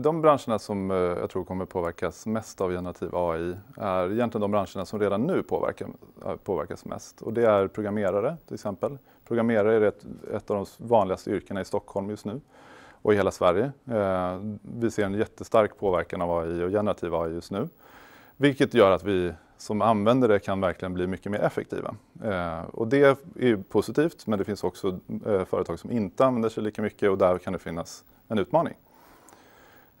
De branscherna som eh, jag tror kommer påverkas mest av generativ AI är egentligen de branscherna som redan nu påverkas, eh, påverkas mest. Och det är programmerare till exempel. Programmerare är ett, ett av de vanligaste yrkena i Stockholm just nu och i hela Sverige. Eh, vi ser en jättestark påverkan av AI och generativ AI just nu. Vilket gör att vi som användare kan verkligen bli mycket mer effektiva. Och det är positivt men det finns också företag som inte använder sig lika mycket och där kan det finnas en utmaning.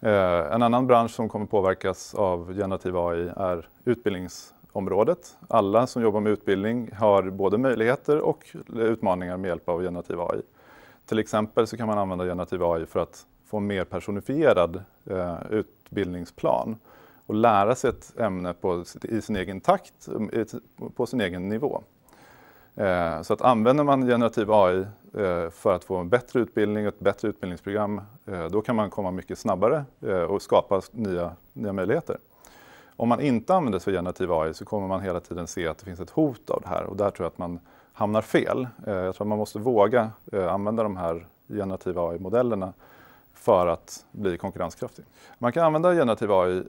Eh, en annan bransch som kommer påverkas av generativ AI är utbildningsområdet. Alla som jobbar med utbildning har både möjligheter och utmaningar med hjälp av generativ AI. Till exempel så kan man använda generativ AI för att få en mer personifierad eh, utbildningsplan och lära sig ett ämne på, i sin egen takt, på sin egen nivå. Eh, så att använder man generativ AI Eh, för att få en bättre utbildning och ett bättre utbildningsprogram, eh, då kan man komma mycket snabbare eh, och skapa nya, nya möjligheter. Om man inte använder sig av generativ AI så kommer man hela tiden se att det finns ett hot av det här och där tror jag att man hamnar fel. Jag tror att man måste våga använda de här generativa AI-modellerna för att bli konkurrenskraftig. Man kan använda generativ AI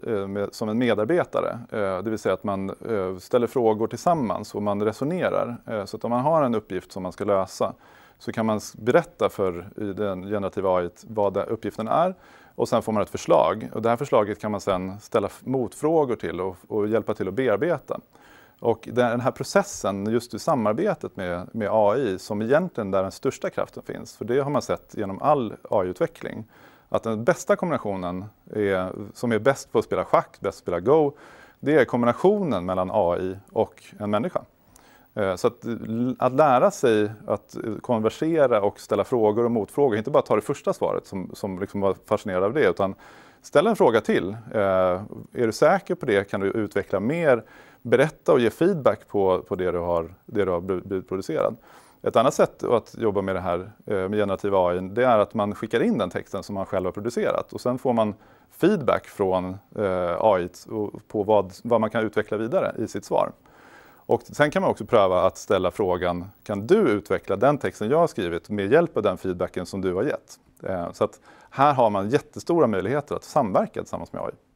som en medarbetare, det vill säga att man ställer frågor tillsammans och man resonerar. Så att om man har en uppgift som man ska lösa så kan man berätta för i den generativa AI vad uppgiften är och sen får man ett förslag. Och det här förslaget kan man sen ställa motfrågor till och, och hjälpa till att bearbeta. Och den här processen, just i samarbetet med, med AI, som egentligen där den största kraften finns, för det har man sett genom all AI-utveckling, att den bästa kombinationen, är, som är bäst på att spela schack, bäst på att spela Go, det är kombinationen mellan AI och en människa. Eh, så att, eh, att, lära sig att eh, konversera och ställa frågor och motfrågor, inte bara ta det första svaret som, som liksom var fascinerad av det, utan ställ en fråga till. är du säker på det? Kan du utveckla mer? Berätta och ge feedback på, på det, du har, det du har blivit producerad. Ett annat sätt att jobba med det här med generativ AI, det är att man skickar in den texten som man själv har producerat och sen får man feedback från AI på vad, vad man kan utveckla vidare i sitt svar. Och sen kan man också pröva att ställa frågan, kan du utveckla den texten jag har skrivit med hjälp av den feedbacken som du har gett? Eh, så att här har man jättestora möjligheter att samverka tillsammans med AI.